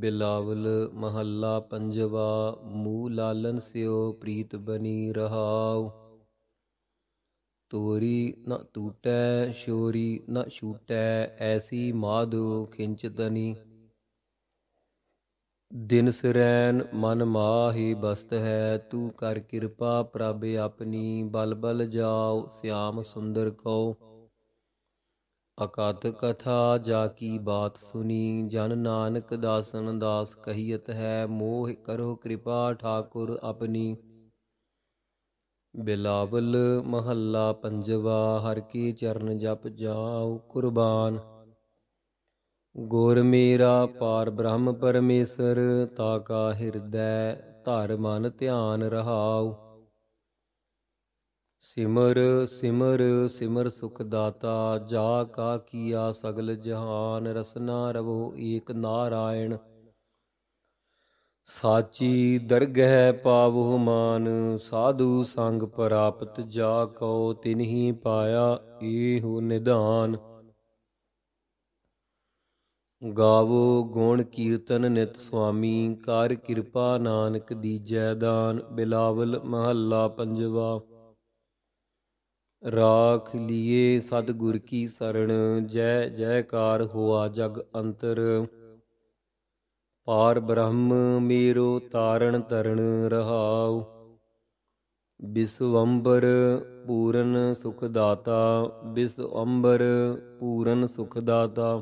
ਬਿਲਾਵਲ ਮਹੱਲਾ ਪੰਜਵਾ ਮੂ ਲਾਲਨ ਸਿਓ ਪ੍ਰੀਤ ਬਨੀ ਰਹਾਉ ਤੋਰੀ ਨ ਟੂਟੈ ਸ਼ੋਰੀ ਨ ਛੂਟੈ ਐਸੀ ਮਾਧੋ ਖਿੰਚਤਨੀ ਦਿਨ ਸਰੈਨ ਮਨ ਮਾਹੀ ਬਸਤ ਹੈ ਤੂੰ ਕਰ ਕਿਰਪਾ ਪ੍ਰਭ ਆਪਣੀ ਬਲ ਬਲ ਜਾਓ ਸਿਆਮ ਸੁੰਦਰ ਕਉ ਅਕਤ ਕਥਾ ਜਾ ਕੀ ਬਾਤ ਸੁਨੀ ਜਨ ਨਾਨਕ ਦਾਸਨ ਦਾਸ ਕਹੀਤ ਹੈ ਮੋਹ ਕਰੋ ਕਿਰਪਾ ਠਾਕੁਰ ਆਪਣੀ ਬਿਲਾਵਲ ਮਹੱਲਾ ਪੰਜਵਾ ਹਰ ਕੀ ਚਰਨ ਜਪ ਜਾਉ ਕੁਰਬਾਨ ਗੁਰ ਮੇਰਾ ਪਾਰ ਬ੍ਰਹਮ ਪਰਮੇਸ਼ਰ ਤਾ ਕਾ ਹਿਰਦੈ ਧਰ ਮਨ ਧਿਆਨ ਰਹਾਉ ਸਿਮਰ ਸਿਮਰ ਸਿਮਰ ਸੁਖ ਦਾਤਾ ਜਾ ਕਾ ਕੀਆ ਸਗਲ ਜਹਾਨ ਰਸਨਾ ਰਵੋ ਏਕ ਨਾਰਾਇਣ ਸਾਚੀ ਦਰਗਹਿ ਪਾਵਹੁ ਮਾਨ ਸਾਧੂ ਸੰਗ ਪ੍ਰਾਪਤ ਜਾ ਕਉ ਤਿਨਹੀ ਪਾਇਆ ਏਹੋ ਨਿਧਾਨ ਗਾਵੋ ਗੁਣ ਕੀਰਤਨ ਨਿਤ ਸੁਆਮੀ ਕਰ ਕਿਰਪਾ ਨਾਨਕ ਦੀਜੈ ਦਾਨ ਬਿਲਾਵਲ ਮਹੱਲਾ ਪੰਜਵਾ ਰਾਖ ਸਤ ਗੁਰ ਕੀ ਸਰਣ ਜੈ ਜੈਕਾਰ ਹੋਆ ਜਗ ਅੰਤਰ ਪਾਰ ਬ੍ਰਹਮ ਮੇਰੋ ਤਾਰਣ ਤਰਣ ਰਹਾਉ ਬਿਸਵੰਬਰ ਪੂਰਨ ਸੁਖ ਦਾਤਾ ਬਿਸਵੰਬਰ ਪੂਰਨ ਸੁਖ ਦਾਤਾ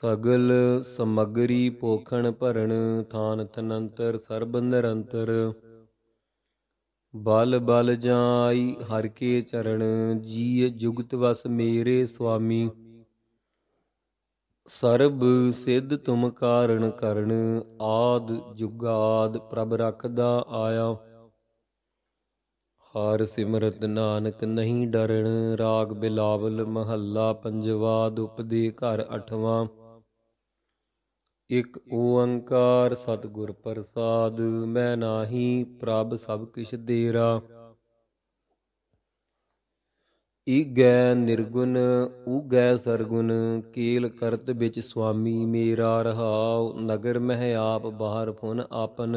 ਸਗਲ ਸਮਗਰੀ ਪੋਖਣ ਭਰਣ ਥਾਨ ਤਨੰਤਰ ਸਰਬ ਨਿਰੰਤਰ ਬਲ ਬਲ ਜਾਈ ਹਰ ਕੇ ਚਰਨ ਜੀ ਜੁਗਤ ਵਸ ਮੇਰੇ ਸੁਆਮੀ ਸਰਬ ਸਿੱਧ ਤੁਮ ਕਾਰਨ ਕਰਨ ਆਦ ਜੁਗਾਦ ਪ੍ਰਭ ਰਖਦਾ ਆਇਆ ਹਰ ਸਿਮਰਤ ਨਾਨਕ ਨਹੀਂ ਡਰਣ ਰਾਗ ਬਿਲਾਵਲ ਮਹੱਲਾ ਪੰਜਵਾ ਦੁਪਦੇ ਘਰ ਅਠਵਾਂ ਇਕ ਓੰਕਾਰ ਸਤਿਗੁਰ ਪ੍ਰਸਾਦ ਮੈਂ ਨਾਹੀ ਪ੍ਰਭ ਸਭ ਕਿਛ ਦੇਰਾ ਈਗੈ ਨਿਰਗੁਣ ਊਗੈ ਸਰਗੁਣ ਕੀਲ ਕਰਤ ਵਿੱਚ ਸੁਆਮੀ ਮੇਰਾ ਰਹਾਉ ਨਗਰ ਮਹਿ ਆਪ ਬਾਹਰ ਫੁਨ ਆਪਨ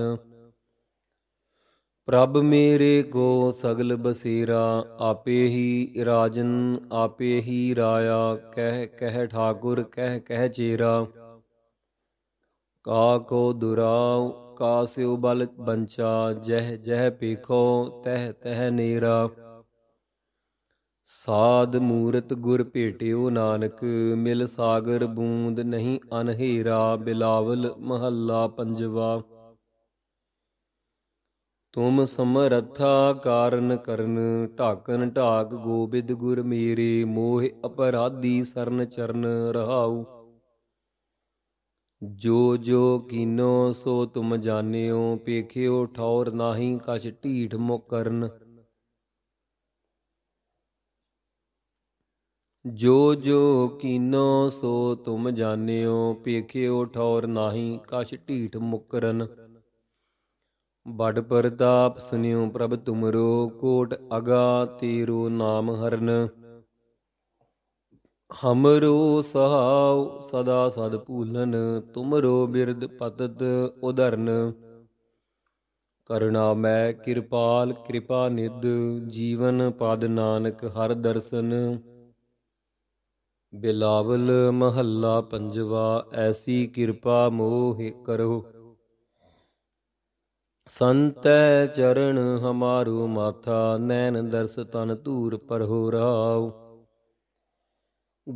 ਪ੍ਰਭ ਮੇਰੇ ਕੋ ਸਗਲ ਬਸੇਰਾ ਆਪੇ ਹੀ ਰਾਜਨ ਆਪੇ ਹੀ ਰਾਇਆ ਕਹਿ ਕਹਿ ਠਾਕੁਰ ਕਹਿ ਕਹਿ ਚੇਰਾ ਕਾ ਕੋ ਦੁਰਾਉ ਕਾ ਸਿਉ ਬਲ ਬੰਚਾ ਜਹ ਜਹ ਪੀਖੋ ਤਹ ਤਹ ਨੀਰਾ ਸਾਧ ਮੂਰਤ ਗੁਰ ਭੇਟਿਓ ਨਾਨਕ ਮਿਲ ਸਾਗਰ ਬੂੰਦ ਨਹੀਂ ਅਨਹੀਰਾ ਬਿਲਾਵਲ ਮਹੱਲਾ ਪੰਜਵਾ ਤੁਮ ਸਮਰੱਥਾ ਕਾਰਨ ਕਰਨ ਢਾਕਨ ਢਾਕ ਗੋਬਿੰਦ ਗੁਰ ਮੇਰੇ ਮੋਹ ਅਪਰਾਧੀ ਸਰਨ ਚਰਨ ਰਹਾਉ ਜੋ ਜੋ ਕੀਨੋ ਸੋ ਤੁਮ ਜਾਣਿਓ ਪੇਖਿਓ ਠੌਰ ਨਾਹੀ ਕਛ ਢੀਠ ਮੁਕਰਨ ਜੋ ਜੋ ਕੀਨੋ ਸੋ ਤੁਮ ਜਾਣਿਓ ਪੇਖਿਓ ਠੌਰ ਨਾਹੀ ਕਛ ਢੀਠ ਮੁਕਰਨ ਬੜ ਪ੍ਰਤਾਪ ਸੁਨਿਓ ਪ੍ਰਭ ਤੁਮਰੋ ਕੋਟ ਅਗਾ ਤੀਰੋ ਨਾਮ ਹਰਨ ਹਮਰੋ ਸਹਾਉ ਸਦਾ ਸਦ ਭੂਲਨ ਤੁਮਰੋ ਬਿਰਦ ਪਤਤ ਉਧਰਨ ਕਰਣਾ ਮੈਂ ਕਿਰਪਾਲ ਕਿਰਪਾ ਨਿਦ ਜੀਵਨ ਪਦ ਨਾਨਕ ਹਰ ਦਰਸ਼ਨ ਬਿਲਾਵਲ ਮਹੱਲਾ ਪੰਜਵਾ ਐਸੀ ਕਿਰਪਾ ਮੋਹ ਕਰੋ ਸੰਤੈ ਚਰਨ ਹਮਾਰੂ ਮਾਥਾ ਨੈਣ ਦਰਸ ਤਨ ਧੂਰ ਪਰ ਹੋ ਰਾਉ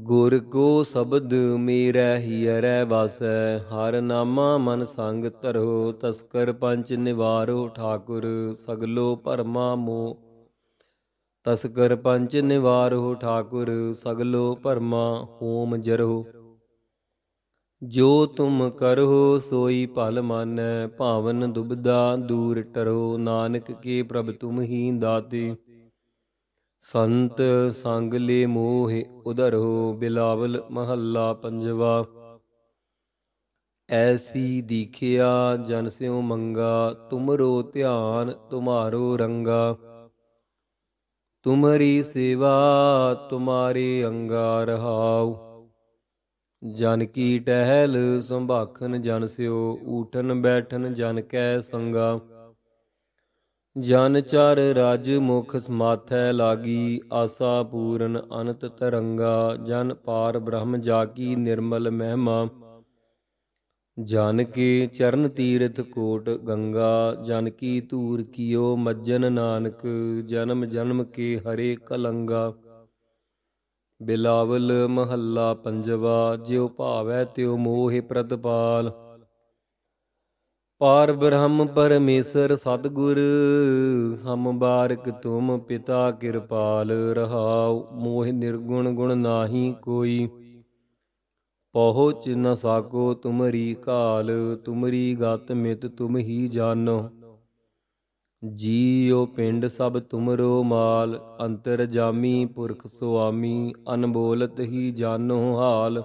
ਗੁਰ ਕੋ ਸ਼ਬਦ ਮੇਰਾ ਹੀ ਅਰੈ ਵਸੈ ਹਰ ਨਾਮਾ ਮਨ ਸੰਗ ਧਰੋ ਤਸਕਰ ਪੰਚ ਨਿਵਾਰੋ ਠਾਕੁਰ ਸਗਲੋ ਪਰਮਾ ਮੋ ਤਸਕਰ ਪੰਚ ਨਿਵਾਰੋ ਠਾਕੁਰ ਸਗਲੋ ਪਰਮਾ ਹੋਮ ਜਰੋ ਜੋ ਤੁਮ ਕਰੋ ਸੋਈ ਭਲ ਮਾਨੈ ਭਾਵਨ ਦੁਬਦਾ ਦੂਰ ਟਰੋ ਨਾਨਕ ਕੀ ਪ੍ਰਭ ਤੁਮ ਹੀ ਦਾਤੇ ਸੰਤ ਸੰਗ ਲੇ ਮੋਹਿ ਉਧਰੋ ਬਿਲਾਵਲ ਮਹੱਲਾ ਪੰਜਵਾ ਐਸੀ ਦੀਖਿਆ ਜਨ ਸਿਉ ਮੰਗਾ ਤੁਮਰੋ ਧਿਆਨ ਤੁਮਾਰੋ ਰੰਗਾ ਤੁਮਰੀ ਸੇਵਾ ਤੁਮਾਰੀ ਅੰਗਾ ਰਹਾਉ ਜਨ ਕੀ ਟਹਿਲ ਸੰਭਾਖਨ ਜਨ ਸਿਉ ਊਠਨ ਬੈਠਨ ਜਨ ਕੈ ਸੰਗਾ ਜਨ ਚਰ ਰਜ ਮੁਖ ਸਮਾਥੈ ਲਾਗੀ ਆਸਾ ਪੂਰਨ ਅਨੰਤ ਤਰੰਗਾ ਜਨ ਪਾਰ ਬ੍ਰਹਮ ਜਾਗੀ ਨਿਰਮਲ ਮਹਿਮਾ ਜਨ ਕੇ ਚਰਨ ਤੀਰਥ ਕੋਟ ਗੰਗਾ ਜਨ ਕੀ ਧੂਰ ਕੀਓ ਮੱਜਨ ਨਾਨਕ ਜਨਮ ਜਨਮ ਕੇ ਹਰੇ ਕਲੰਗਾ ਬਿਲਾਵਲ ਮਹੱਲਾ ਪੰਜਵਾ ਜਿਉ ਭਾਵੈ ਤਿਉ ਮੋਹਿ ਪ੍ਰਤਪਾਲ ਪਰ ਬ੍ਰਹਮ ਪਰਮੇਸ਼ਰ ਸਤਗੁਰ ਹਮ ਬਾਰਕ ਤੁਮ ਪਿਤਾ ਕਿਰਪਾਲ ਰਹਾਉ ਮੋਹਿ ਨਿਰਗੁਣ ਗੁਣ ਨਾਹੀ ਕੋਈ ਪਹੁੰਚ ਨ ਸਾਕੋ ਤੁਮਰੀ ਕਾਲ ਤੁਮਰੀ ਗਤ ਮਿਤ ਤੁਮ ਹੀ ਜਾਨੋ ਜੀਉ ਪਿੰਡ ਸਭ ਤੁਮਰੋ ਮਾਲ ਅੰਤਰ ਜਾਮੀ ਪੁਰਖ ਸੁਆਮੀ ਅਨਬੋਲਤ ਹੀ ਜਾਨੋ ਹਾਲ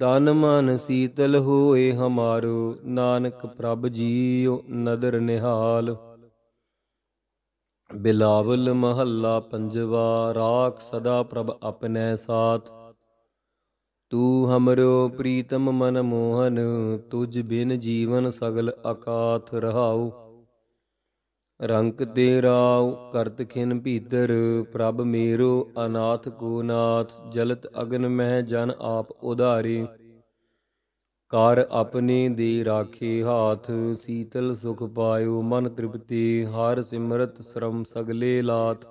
ਤਨ ਮਨ ਸੀਤਲ ਹੋਏ ਹਮਾਰੋ ਨਾਨਕ ਪ੍ਰਭ ਜੀਉ ਨਦਰ ਨਿਹਾਲ ਬਿਲਾਵਲ ਮਹੱਲਾ ਪੰਜਵਾ ਰਾਖ ਸਦਾ ਪ੍ਰਭ ਆਪਣੇ ਸਾਥ ਤੂੰ ਹਮਰੋ ਪ੍ਰੀਤਮ ਮਨ ਮੋਹਨ ਤੁਝ ਬਿਨ ਜੀਵਨ ਸਗਲ ਅਕਾਥ ਰਹਾਉ ਰੰਗ ਤੇਰਾ ਰਾਉ ਕਰਤ ਖਿਨ ਭੀਤਰ ਪ੍ਰਭ ਮੇਰੋ ਅਨਾਥ ਕੋ ਨਾਥ ਜਲਤ ਅਗਨ ਮਹਿ ਜਨ ਆਪ ਉਧਾਰੇ ਕਰ ਆਪਣੇ ਦੀ ਰਾਖੇ ਹਾਥ ਸੀਤਲ ਸੁਖ ਪਾਇਓ ਮਨ ਤ੍ਰਿਪਤੀ ਹਰ ਸਿਮਰਤ ਸ਼ਰਮ ਸਗਲੇ ਲਾਤ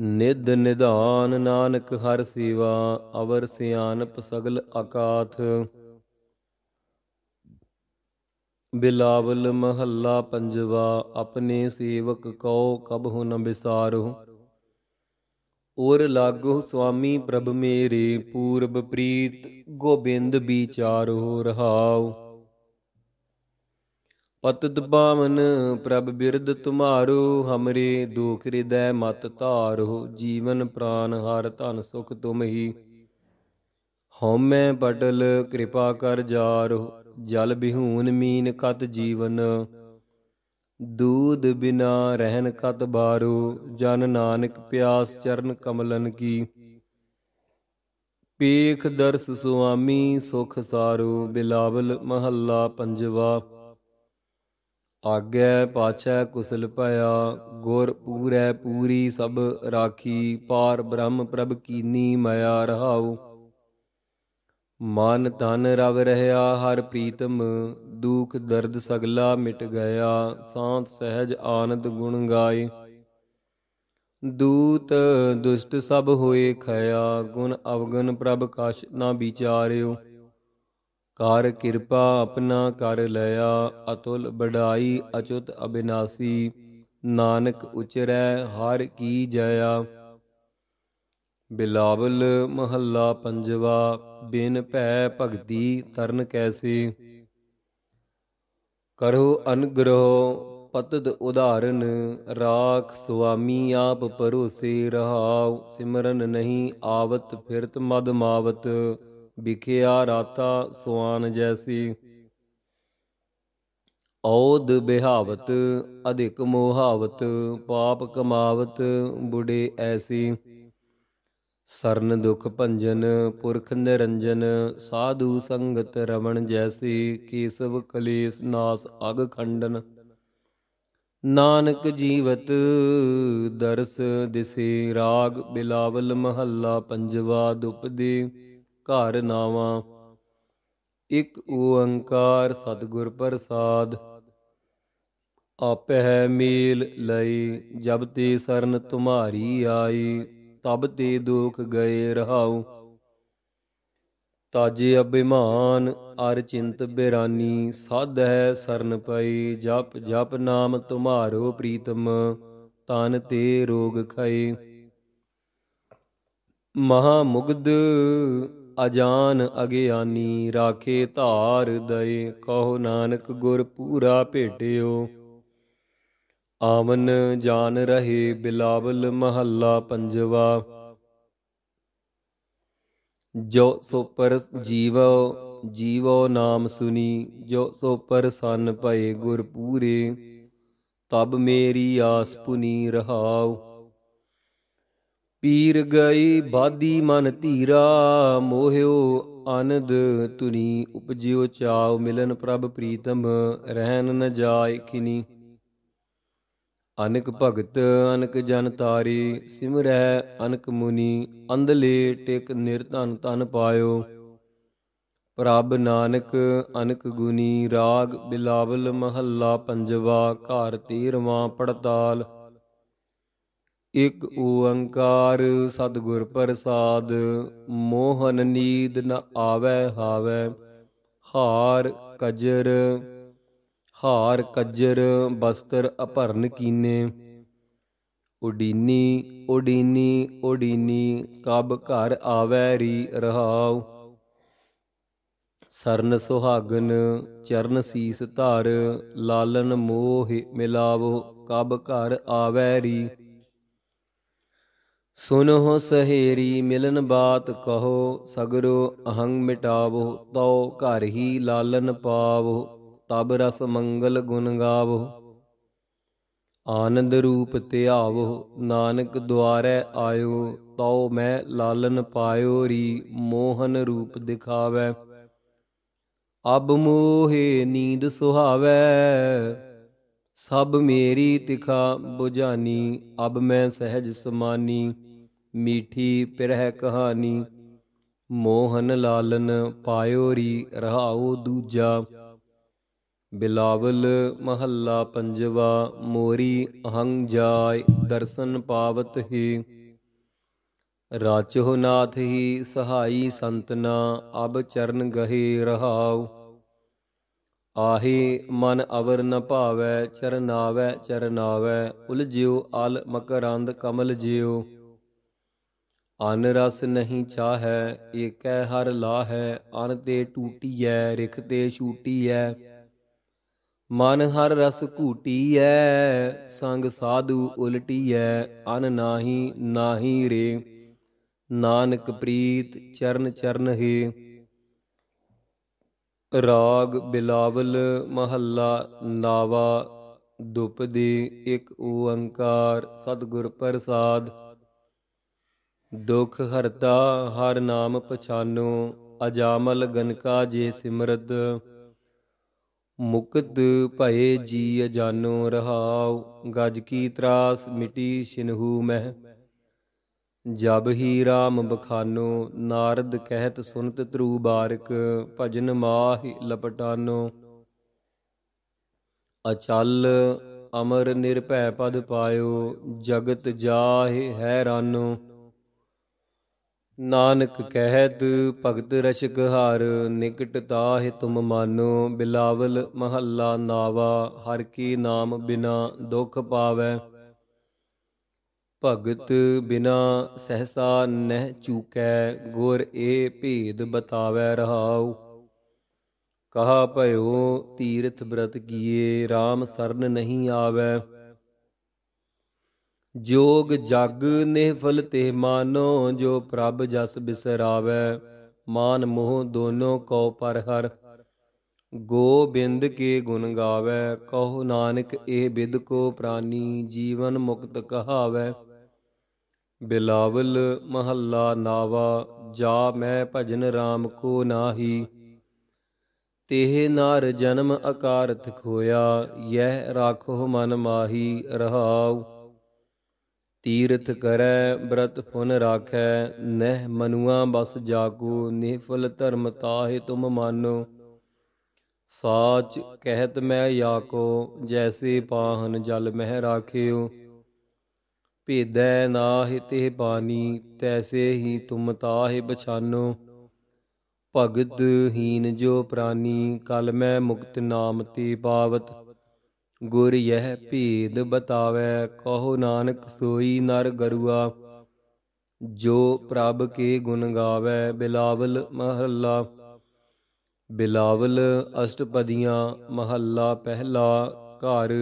ਨਿਦ ਨਿਧਾਨ ਨਾਨਕ ਹਰ ਸੇਵਾ ਅਵਰ ਸਿਆਨਪ ਸਗਲ ਅਕਾਥ ਬਿਲਾਵਲ ਮਹੱਲਾ ਪੰਜਵਾ ਆਪਣੇ ਸੇਵਕ ਕਉ ਕਬਹੁ ਨ ਬਿਸਾਰੋ ਔਰ ਲਾਗੋ ਸੁਆਮੀ ਪ੍ਰਭ ਮੇਰੇ ਪੂਰਬ ਪ੍ਰੀਤ ਗੋਬਿੰਦ ਵਿਚਾਰੋ ਰਹਾਉ ਪਤਤ ਪਾਵਨ ਪ੍ਰਭ ਬਿਰਦ ਤੁਮਾਰੋ ਹਮਰੇ ਦੁਖ ਹਿਰਦੈ ਮਤ ਧਾਰੋ ਜੀਵਨ ਪ੍ਰਾਨ ਹਰ ਧਨ ਸੁਖ ਤੁਮਹੀ ਹਉਮੈ ਬਟਲ ਕਿਰਪਾ ਕਰ ਜਾਰੋ ਜਲ ਬਿਹੂਨ ਮੀਨ ਕਤ ਜੀਵਨ ਦੂਧ ਬਿਨਾ ਰਹਿਨ ਕਤ ਬਾਰੂ ਜਨ ਨਾਨਕ ਪਿਆਸ ਚਰਨ ਕਮਲਨ ਕੀ ਪੀਖ ਦਰਸ ਸੁਆਮੀ ਸੁਖ ਸਾਰੂ ਬਿਲਾਵਲ ਮਹੱਲਾ ਪੰਜਵਾ ਆਗੈ ਪਾਛੈ ਕੁਸਲ ਭਇਆ ਗੁਰ ਪੂਰੈ ਪੂਰੀ ਸਭ ਰਾਖੀ ਪਾਰ ਬ੍ਰਹਮ ਪ੍ਰਭ ਕੀਨੀ ਮਾਇਆ ਰਹਾਉ ਮਨ ਤਨ ਰਵ ਰਹਾ ਹਰ ਪ੍ਰੀਤਮ ਦੁਖ ਦਰਦ ਸਗਲਾ ਮਿਟ ਗਿਆ ਸਾਥ ਸਹਿਜ ਆਨੰਦ ਗੁਣ ਗਾਏ ਦੂਤ ਦੁਸ਼ਟ ਸਭ ਹੋਏ ਖਿਆ ਗੁਣ ਅਵਗਨ ਪ੍ਰਭ ਕਾਸ਼ ਨਾ ਵਿਚਾਰਿਓ ਕਰ ਕਿਰਪਾ ਆਪਣਾ ਕਰ ਲਿਆ ਅਤੁਲ ਬੜਾਈ ਅਚੁਤ ਅਬਿਨਾਸੀ ਨਾਨਕ ਉਚਰੈ ਹਰ ਕੀ ਜਾਇਆ ਬਿਲਾਵਲ ਮਹੱਲਾ ਪੰਜਵਾ ਬਿਨ ਭੈ ਭਗਤੀ ਤਰਨ ਕੈਸੀ ਕਰੋ ਅਨਗ੍ਰਹ ਪਤਦ ਉਧਾਰਨ ਰਾਖ ਸੁਆਮੀ ਆਪ ਪਰੋਸੇ ਰਹਾਉ ਸਿਮਰਨ ਨਹੀਂ ਆਵਤ ਫਿਰਤ ਮਦ ਮਾਵਤ ਵਿਖਿਆ ਰਾਤਾ ਸੁਆਨ ਜੈਸੀ ਔਦ ਬਿਹਾਵਤ ਅਧਿਕ ਮੋਹਾਵਤ ਪਾਪ ਕਮਾਵਤ ਬੁੜੇ ਐਸੀ ਸਰਨ ਦੁਖ ਭੰਜਨ ਪੁਰਖ ਨਿਰੰਜਨ ਸਾਧੂ ਸੰਗਤ ਰਵਣ ਜੈਸੀ ਕੇਸਵ ਕਲੇਸ਼ ਨਾਸ ਅਗ ਖੰਡਨ ਨਾਨਕ ਜੀਵਤ ਦਰਸ ਦਿਸੇ ਰਾਗ ਬਿਲਾਵਲ ਮਹੱਲਾ ਪੰਜਵਾ ਦੁਪਦੇ ਘਰ ਨਾਵਾ ਇਕ ਓੰਕਾਰ ਸਤਿਗੁਰ ਪ੍ਰਸਾਦ ਆਪਹਿ ਮੀਲ ਲਈ ਜਬ ਤੇ ਸਰਨ ਤੁਮਾਰੀ ਆਈ ਤਬ ਤੇ ਦੁਖ ਗਏ ਰਹਾਉ ਤਾਜੇ ਅਭਿਮਾਨ ਅਰ ਚਿੰਤ ਬੇਰਾਨੀ ਸਾਧ ਹੈ ਸਰਨ ਪਈ ਜਪ ਜਪ ਨਾਮ ਤੁਮਾਰੋ ਪ੍ਰੀਤਮ ਤਨ ਤੇ ਰੋਗ ਖਏ ਮਹਾ ਮੁਗਦ ਅਜਾਨ ਅਗਿਆਨੀ ਰਾਖੇ ਧਾਰ ਦਏ ਕਹੋ ਨਾਨਕ ਗੁਰ ਪੂਰਾ ਭੇਟਿਓ ਆਮਨ ਜਾਨ ਰਹੇ ਬਿਲਾਵਲ ਮਹੱਲਾ ਪੰਜਵਾ ਜੋ ਸੋ ਪਰ ਜੀਵੋ ਜੀਵੋ ਨਾਮ ਸੁਨੀ ਜੋ ਸੋ ਪਰ ਸੰਨ ਭਏ ਗੁਰ ਪੂਰੇ ਤਬ ਮੇਰੀ ਆਸ ਪੁਨੀ ਰਹਾਉ ਪੀਰ ਗਈ ਬਾਦੀ ਮਨ ਧੀਰਾ ਮੋਹਿਓ ਆਨੰਦ ਤੁਨੀ ਉਪਜਿਓ ਚਾਉ ਮਿਲਨ ਪ੍ਰਭ ਪ੍ਰੀਤਮ ਰਹਿਨ ਨ ਜਾਏ ਕਿਨੀ ਅਨਕ ਭਗਤ ਅਨਕ ਜਨ ਤਾਰੀ ਸਿਮਰੈ ਅਨਕ ਮੁਨੀ ਅੰਦਲੇ ਟਿਕ ਨਿਰਧਨ ਤਨ ਪਾਇਓ ਪ੍ਰਭ ਨਾਨਕ ਅਨਕ ਗੁਨੀ ਰਾਗ ਬਿਲਾਵਲ ਮਹੱਲਾ ਪੰਜਵਾ ਘਰ ਤੀਰਵਾ ਪੜਤਾਲ ਇਕ ਓੰਕਾਰ ਸਤਗੁਰ ਪ੍ਰਸਾਦ ਮੋਹਨ ਨੀਦ ਨ ਆਵੇ ਹਾਵੇ ਹਾਰ ਕਜਰ ਹਾਰ ਕੱਜਰ ਬਸਤਰ ਅਭਰਨ ਕੀਨੇ ਉਡੀਨੀ ਉਡੀਨੀ ਉਡੀਨੀ ਕਬ ਘਰ ਆਵੈ ਰੀ ਰਹਾਉ ਸਰਨ ਸੁਹਾਗਨ ਚਰਨ ਸੀਸ ਧਾਰ ਲਾਲਨ ਮੋਹ ਮਿਲਾਵੋ ਕਬ ਘਰ ਆਵੈ ਰੀ ਸੁਨੋ ਸਹੇਰੀ ਮਿਲਨ ਬਾਤ ਕਹੋ ਸਗਰੋ ਅਹੰਗ ਮਿਟਾਵੋ ਤਉ ਘਰ ਹੀ ਲਾਲਨ ਪਾਵੋ ਤਬ ਰਸ ਮੰਗਲ ਗੁਣ ਗਾਵੋ ਆਨੰਦ ਰੂਪ ਧਿਆਵੋ ਨਾਨਕ ਦੁਆਰੇ ਆਇਓ ਤਉ ਮੈਂ ਲਾਲਨ ਪਾਇਓ ਰੀ ਮੋਹਨ ਰੂਪ ਦਿਖਾਵੇ ਅਬ ਮੋਹੇ ਨੀਂਦ ਸੁਹਾਵੇ ਸਭ ਮੇਰੀ ਤਿਖਾ 부ਝਾਨੀ ਅਬ ਮੈਂ ਸਹਿਜ ਸਮਾਨੀ ਮੀਠੀ ਪਿਰਹਿ ਕਹਾਣੀ ਮੋਹਨ ਲਾਲਨ ਪਾਇਓ ਰੀ ਰਹਾਉ ਦੂਜਾ ਬਿਲਾਵਲ ਮਹੱਲਾ ਪੰਜਵਾ ਮੋਰੀ ਅਹੰ ਜਾਇ ਦਰਸ਼ਨ ਪਾਵਤ ਹੀ ਰਾਚੋ ਨਾਥ ਹੀ ਸਹਾਈ ਸੰਤਨਾ ਅਬ ਚਰਨ ਗਹੇ ਰਹਾਉ ਆਹੀ ਮਨ ਅਵਰ ਨ ਭਾਵੈ ਚਰਨਾਵੈ ਚਰਨਾਵੈ ਉਲਜਿਓ ਅਲ ਮਕਰੰਦ ਕਮਲ ਜਿਓ ਅਨ ਰਸ ਨਹੀਂ ਚਾਹੈ ਏਕੈ ਹਰ ਲਾਹੈ ਅਨ ਤੇ ਟੂਟੀਐ ਰਿਖ ਤੇ ਛੂਟੀਐ ਮਨ ਹਰ ਰਸ ਘੂਟੀਐ ਸੰਗ ਸਾਧੂ ਉਲਟੀਐ ਅਨ ਨਾਹੀ ਨਾਹੀ ਰੇ ਨਾਨਕ ਪ੍ਰੀਤ ਚਰਨ ਚਰਨ ਹੈ ਰਾਗ ਬਿਲਾਵਲ ਮਹੱਲਾ ਨਾਵਾ ਦੁਪਦੀ ਇੱਕ ਓੰਕਾਰ ਸਤਿਗੁਰ ਪ੍ਰਸਾਦ ਦੁਖ ਹਰਤਾ ਹਰ ਨਾਮ ਪਛਾਨੋ ਅਜਾਮਲ ਗਨਕਾ ਜੇ ਸਿਮਰਤ ਮੁਕਤ ਭਏ ਜੀ ਅਜਾਨੋ ਰਹਾਉ ਗਜ ਕੀ ਤਰਾਸ ਮਿਟੀ ਸ਼ਿਨਹੂ ਮਹਿ ਜਬ ਹੀ ਰਾਮ ਬਖਾਨੋ ਨਾਰਦ ਕਹਿਤ ਸੁਨਤ ਤਰੂ ਬਾਰਕ ਭਜਨ ਮਾਹ ਲਪਟਾਨੋ ਅਚਲ ਅਮਰ ਨਿਰਭੈ ਪਦ ਪਾਇਓ ਜਗਤ ਜਾਹਿ ਹੈਰਾਨੋ ਨਾਨਕ ਕਹਿਤ ਭਗਤ ਰਸ਼ਕ ਹਾਰ ਨਿਕਟ ਤਾਹ ਤੁਮ ਮਾਨੋ ਬਿਲਾਵਲ ਮਹੱਲਾ ਨਾਵਾ ਹਰ ਕੀ ਨਾਮ ਬਿਨਾ ਦੁਖ ਪਾਵੇ ਭਗਤ ਬਿਨਾ ਸਹਸਾ ਨਹਿ ਚੂਕੈ ਗੁਰ ਏ ਭੇਦ ਬਤਾਵੇ ਰਹਾਉ ਕਹਾ ਭਇਓ ਤੀਰਥ ਬ੍ਰਤ ਕੀਏ RAM ਸਰਨ ਨਹੀਂ ਆਵੇ ਜੋਗ ਜਗ ਨਿਹਫਲ ਤੇ ਮਾਨੋ ਜੋ ਪ੍ਰਭ ਜਸ ਬਿਸਰਾਵੇ ਮਾਨ ਮੋਹ ਦੋਨੋ ਕਉ ਪਰ ਹਰ ਗੋਬਿੰਦ ਕੇ ਗੁਣ ਗਾਵੇ ਕਹੋ ਨਾਨਕ ਇਹ ਬਿਦ ਕੋ ਪ੍ਰਾਨੀ ਜੀਵਨ ਮੁਕਤ ਕਹਾਵੇ ਬਿਲਾਵਲ ਮਹੱਲਾ ਨਾਵਾ ਜਾ ਮੈਂ ਭਜਨ ਰਾਮ ਕੋ ਨਾਹੀ ਤੇਹ ਨਾਰ ਜਨਮ ਅਕਾਰਤ ਖੋਇਆ ਯਹ ਰਾਖੋ ਮਨ ਮਾਹੀ ਰਹਾਉ ਤੀਰਥ ਕਰੈ ਬ੍ਰਤ ਪੁਨ ਰਾਖੈ ਨਹਿ ਮਨੁਆ ਬਸ ਜਾਗੂ ਨਿਫਲ ਧਰਮ ਤਾਹਿ ਤੁਮ ਮਾਨੋ ਸਾਚ ਕਹਿਤ ਮੈਂ ਯਾਕੋ ਜੈਸੇ ਪਾਹਨ ਜਲ ਮਹਿ ਰਾਖਿਓ ਭੇਦੈ ਨਾਹਿ ਤੇ ਬਾਨੀ ਤੈਸੇ ਹੀ ਤੁਮ ਤਾਹਿ ਬਛਾਨੋ ਭਗਤ ਹੀਨ ਜੋ ਪ੍ਰਾਨੀ ਕਲ ਮੈਂ ਮੁਕਤ ਨਾਮ ਤੇ ਪਾਵਤ ਗੁਰ ਇਹ ਭੇਦ ਬਤਾਵੇ ਕਹੋ ਨਾਨਕ ਸੋਈ ਨਰ ਗਰੂਆ ਜੋ ਪ੍ਰਭ ਕੇ ਗੁਣ ਗਾਵੇ ਬਿਲਾਵਲ ਮਹੱਲਾ ਬਿਲਾਵਲ ਅਸ਼ਟਪਦੀਆਂ ਮਹੱਲਾ ਪਹਿਲਾ ਘਰ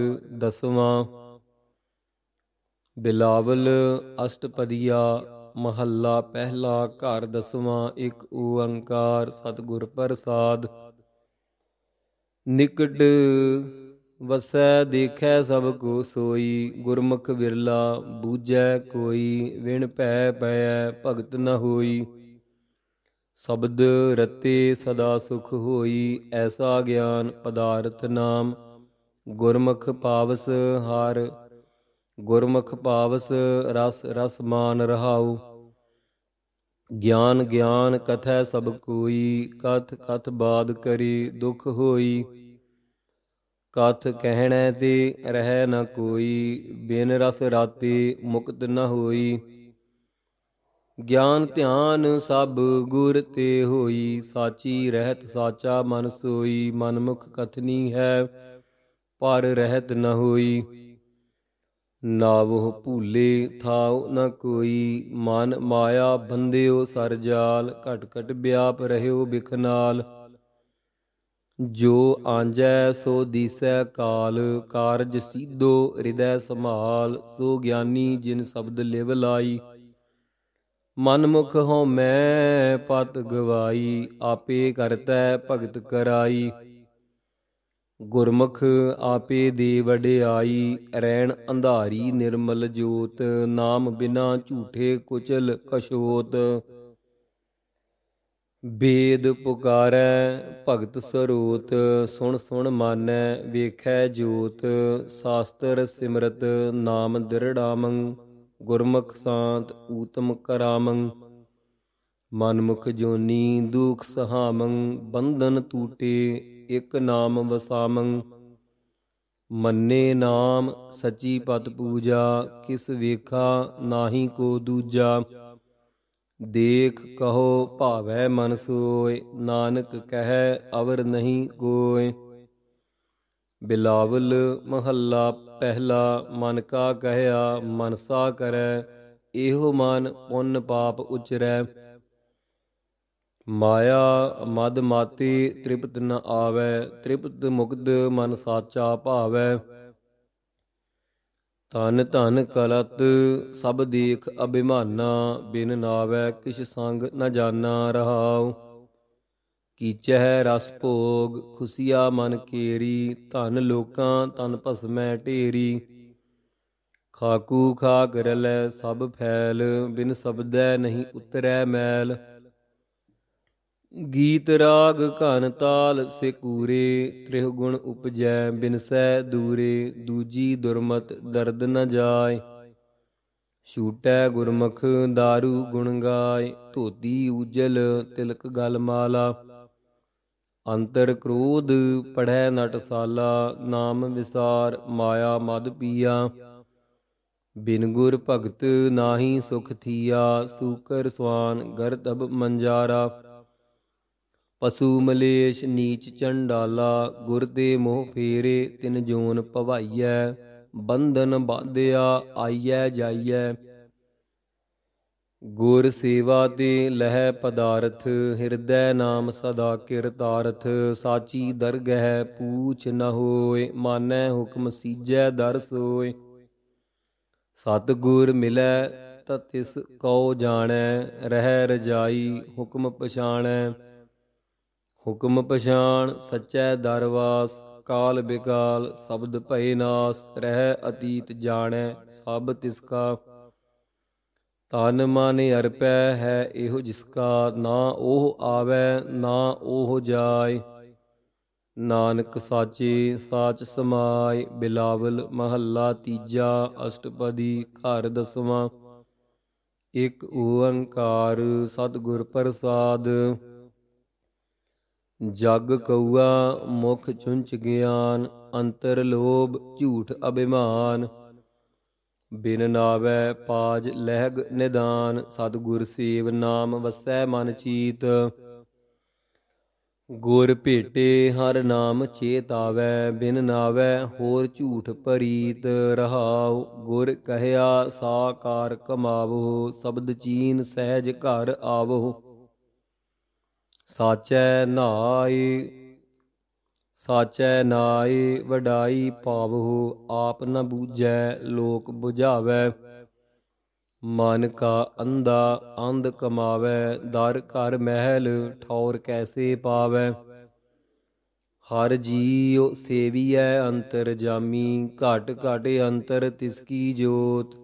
ਦਸਵਾਂ ਬਿਲਾਵਲ ਅਸ਼ਟਪਦੀਆ ਮਹੱਲਾ ਪਹਿਲਾ ਘਰ ਦਸਵਾਂ ਇੱਕ ਓੰਕਾਰ ਸਤਿਗੁਰ ਪ੍ਰਸਾਦ ਨਿਕਟ ਵਸੈ ਦੇਖੈ ਸਭ ਕੋ ਸੋਈ ਗੁਰਮੁਖ ਵਿਰਲਾ ਬੂਝੈ ਕੋਈ ਵਿਣ ਭੈ ਪੈ ਭਗਤ ਨ ਹੋਈ ਸ਼ਬਦ ਰਤੇ ਸਦਾ ਸੁਖ ਹੋਈ ਐਸਾ ਗਿਆਨ ਪਦਾਰਥ ਨਾਮ ਗੁਰਮੁਖ ਪਾਵਸ ਹਾਰ ਗੁਰਮੁਖ ਪਾਵਸ ਰਸ ਰਸ ਮਾਨ ਰਹਾਉ ਗਿਆਨ ਗਿਆਨ ਕਥੈ ਸਭ ਕੋਈ ਕਥ ਕਥ ਬਾਦ ਕਰੀ ਦੁਖ ਹੋਈ ਕਥ ਕਹਿਣੈ ਤੇ ਰਹਿ ਨ ਕੋਈ ਬਿਨ ਰਸ ਰਾਤੀ ਮੁਕਤ ਨ ਹੋਈ ਗਿਆਨ ਧਿਆਨ ਸਭ ਗੁਰ ਤੇ ਹੋਈ ਸਾਚੀ ਰਹਿਤ ਸਾਚਾ ਮਨ ਸੋਈ ਮਨਮੁਖ ਕਥਨੀ ਹੈ ਪਰ ਰਹਿਤ ਨ ਹੋਈ ਉਹ ਭੂਲੇ ਥਾਉ ਨ ਕੋਈ ਮਨ ਮਾਇਆ ਬੰਦਿਓ ਸਰਜਾਲ ਘਟ ਘਟ ਵਿਆਪ ਰਹਿਓ ਨਾਲ ਜੋ ਆਂਜੈ ਸੋ ਦੀਸੈ ਕਾਲ ਕਾਰਜ ਸੀਧੋ ਹਿਰਦੈ ਸੰਭਾਲ ਸੋ ਗਿਆਨੀ ਜਿਨ ਸ਼ਬਦ ਲਿਵ ਲਾਈ ਮਨਮੁਖ ਹੋ ਮੈਂ ਪਤ ਗਵਾਈ ਆਪੇ ਕਰਤੈ ਭਗਤ ਕਰਾਈ ਗੁਰਮੁਖ ਆਪੇ ਦੇ ਵਡਿਆਈ ਰੈਣ ਅੰਧਾਰੀ ਨਿਰਮਲ ਜੋਤ ਨਾਮ ਬਿਨਾ ਝੂਠੇ ਕੁਚਲ ਕਸ਼ੋਤ ਬੇਦ ਪੁਕਾਰੈ ਭਗਤ ਸਰੂਤ ਸੁਣ ਸੁਣ ਮਾਨੈ ਵੇਖੈ ਜੋਤ ਸਾਸਤਰ ਸਿਮਰਤ ਨਾਮ ਦਿਰੜਾਮੰ ਗੁਰਮੁਖ ਸਾਤ ਊਤਮ ਕਰਾਮੰ ਮਨਮੁਖ ਜੋਨੀ ਦੁਖ ਸਹਾਮੰ ਬੰਧਨ ਟੂਟੇ ਇਕ ਨਾਮ ਵਸਾਮੰ ਮੰਨੇ ਨਾਮ ਸਚੀ ਪਤ ਪੂਜਾ ਕਿਸ ਵੇਖਾ ਨਾਹੀ ਕੋ ਦੂਜਾ ਦੇਖ ਕਹੋ ਭਾਵੈ ਮਨ ਸੋਏ ਨਾਨਕ ਕਹੈ ਅਵਰ ਨਹੀਂ ਕੋਏ ਬਿਲਾਵਲ ਮਹੱਲਾ ਪਹਿਲਾ ਮਨ ਕਾ ਕਹਿਆ ਮਨਸਾ ਕਰੈ ਇਹੋ ਮਨ ਪੁੰਨ ਪਾਪ ਉਚਰੈ ਮਾਇਆ ਮਦ ਮਾਤੀ ਤ੍ਰਿਪਤ ਨ ਆਵੈ ਤ੍ਰਿਪਤ ਮੁਕਤ ਮਨ ਸਾਚਾ ਭਾਵੈ ਤਨ ਧਨ ਕਲਤ ਸਭ ਦੇਖ ਅਭਿਮਾਨਾ ਬਿਨ ਨਾਵੇ ਕਿਛ ਸੰਗ ਨ ਜਾਣਾ ਰਹਾਉ ਕੀ ਚਹਿ ਰਸ ਭੋਗ ਖੁਸ਼ੀਆ ਮਨ ਕੇਰੀ ਧਨ ਲੋਕਾਂ ਤਨ ਭਸਮੈ ਢੇਰੀ ਖਾਕੂ ਖਾ ਲੈ ਸਭ ਫੈਲ ਬਿਨ ਸਬਦੈ ਨਹੀਂ ਉਤਰੈ ਮੈਲ ਗੀਤ ਰਾਗ ਘਨ ਤਾਲ ਸੇ ਕੂਰੇ ਤ੍ਰਿਹ ਗੁਣ ਉਪਜੈ ਬਿਨਸੈ ਦੂਰੇ ਦੂਜੀ ਦੁਰਮਤ ਦਰਦ ਨ ਜਾਏ ਛੂਟੈ ਗੁਰਮਖ दारू ਗੁਣ ਗਾਏ ਧੋਤੀ ਊਜਲ ਤਿਲਕ ਗਲ ਮਾਲਾ ਅੰਤਰ ਕ੍ਰੋਧ ਪੜੈ ਨਟਸਾਲਾ ਨਾਮ ਵਿਸਾਰ ਮਾਇਆ ਮਦ ਪੀਆ ਬਿਨ ਗੁਰ ਭਗਤ ਨਾਹੀ ਸੁਖ ਥੀਆ ਸੂਕਰ ਸਵਾਨ ਗਰਦਬ ਮੰਜਾਰਾ ਪਸੂ ਮਲੇਸ਼ ਨੀਚ ਚੰਡਾਲਾ ਗੁਰ ਦੇ ਮੋਹ ਫੇਰੇ ਤਿਨ ਜੋਨ ਭਵਾਈਐ ਬੰਧਨ ਬਾਧਿਆ ਆਈਐ ਜਾਈਐ ਗੁਰ ਸੇਵਾ ਤੇ ਲਹਿ ਪਦਾਰਥ ਹਿਰਦੈ ਨਾਮ ਸਦਾ ਕਿਰਤਾਰਥ ਸਾਚੀ ਦਰਗਹਿ ਪੂਛ ਨ ਹੋਏ ਮਾਨੈ ਹੁਕਮ ਸੀਜੈ ਦਰਸ ਹੋਏ ਸਤ ਗੁਰ ਮਿਲੈ ਤਤਿਸ ਕਉ ਜਾਣੈ ਰਹਿ ਰਜਾਈ ਹੁਕਮ ਪਛਾਣੈ ਹੁਕਮ ਪਛਾਣ ਸਚੈ ਦਰਵਾਸ ਕਾਲ ਬਿਕਾਲ ਸ਼ਬਦ ਭਏ ਨਾਸ ਰਹਿ ਅਤੀਤ ਜਾਣੈ ਸਭ ਤਿਸ ਕਾ ਤਨ ਮਨ ਅਰਪੈ ਹੈ ਇਹੋ ਜਿਸ ਕਾ ਨਾ ਉਹ ਆਵੇ ਨਾ ਉਹ ਜਾਏ ਨਾਨਕ ਸਾਚੇ ਸਾਚ ਸਮਾਇ ਬਿਲਾਵਲ ਮਹੱਲਾ ਤੀਜਾ ਅਸ਼ਟਪਦੀ ਘਰ ਦਸਵਾਂ ਇਕ ਓੰਕਾਰ ਸਤਿਗੁਰ ਪ੍ਰਸਾਦ ਜਗ ਕਉਆ ਮੁਖ ਚੁੰਚ ਗਿਆਨ ਅੰਤਰ ਲੋਭ ਝੂਠ ਅਭਿਮਾਨ ਬਿਨ ਨਾਵੇ ਪਾਜ ਲਹਿਗ ਨਿਦਾਨ ਸਤਗੁਰ ਸੇਵ ਨਾਮ ਵਸੈ ਮਨ ਚੀਤ ਗੁਰ ਭੇਟੇ ਹਰ ਨਾਮ ਚੇਤ ਆਵੈ ਬਿਨ ਨਾਵੇ ਹੋਰ ਝੂਠ ਪਰੀਤ ਰਹਾਉ ਗੁਰ ਕਹਿਆ ਸਾਕਾਰ ਕਮਾਵੋ ਸ਼ਬਦ ਚੀਨ ਸਹਿਜ ਘਰ ਆਵੋ ਸਾਚੈ ਨਾਈ ਸਾਚੈ ਨਾਈ ਵਡਾਈ ਪਾਵਹੁ ਆਪ ਨ ਬੂਝੈ ਲੋਕ 부ਝਾਵੈ ਮਨ ਕਾ ਅੰਧਾ ਅੰਧ ਕਮਾਵੈ ਦਰ ਘਰ ਮਹਿਲ ਠੌਰ ਕੈਸੇ ਪਾਵੈ ਹਰ ਜੀਉ ਸੇਵੀਐ ਅੰਤਰ ਜਾਮੀ ਘਟ ਘਟ ਅੰਤਰ ਤਿਸ ਕੀ ਜੋਤ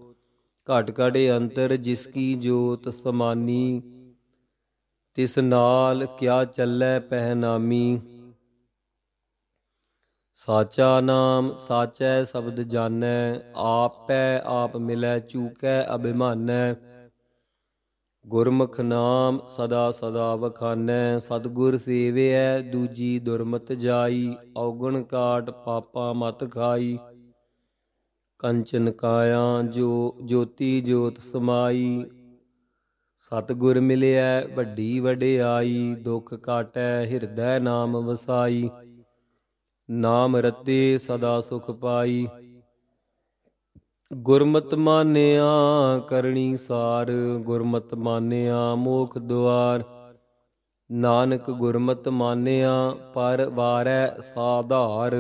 ਘਟ ਘਟ ਅੰਤਰ ਜਿਸ ਕੀ ਜੋਤ ਸਮਾਨੀ ਤਿਸ ਨਾਲ ਕਿਆ ਚੱਲੈ ਪਹਿਨਾਮੀ ਸਾਚਾ ਨਾਮ ਸਾਚੈ ਸ਼ਬਦ ਜਾਣੈ ਆਪੈ ਆਪ ਮਿਲੈ ਚੂਕੈ ਅਭਿਮਾਨੈ ਗੁਰਮੁਖ ਨਾਮ ਸਦਾ ਸਦਾ ਵਖਾਨੈ ਸਤਗੁਰ ਸੇਵਿਐ ਦੂਜੀ ਦੁਰਮਤ ਜਾਈ ਔਗਣ ਕਾਟ ਪਾਪਾ ਮਤ ਖਾਈ ਕੰਚਨ ਕਾਇਆ ਜੋ ਜੋਤੀ ਜੋਤ ਸਮਾਈ ਸਤਗੁਰ ਮਿਲਿਆ ਵੱਡੀ ਵਡਿਆਈ ਦੁੱਖ ਕਾਟੈ ਹਿਰਦੈ ਨਾਮ ਵਸਾਈ ਨਾਮ ਰਤੇ ਸਦਾ ਸੁਖ ਪਾਈ ਗੁਰਮਤਿ ਮਾਨਿਆ ਕਰਣੀ ਸਾਰ ਗੁਰਮਤਿ ਮਾਨਿਆ ਮੋਖ ਦੁਆਰ ਨਾਨਕ ਗੁਰਮਤਿ ਮਾਨਿਆ ਪਰ ਵਾਰੈ ਸਾਧਾਰ